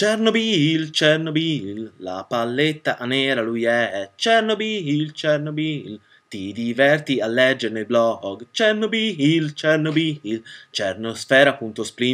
Chernobyl, Chernobyl, la palletta nera lui è. Chernobyl, Chernobyl, ti diverti a leggere il blog. Chernobyl, Chernobyl, cernosfera.splinder.com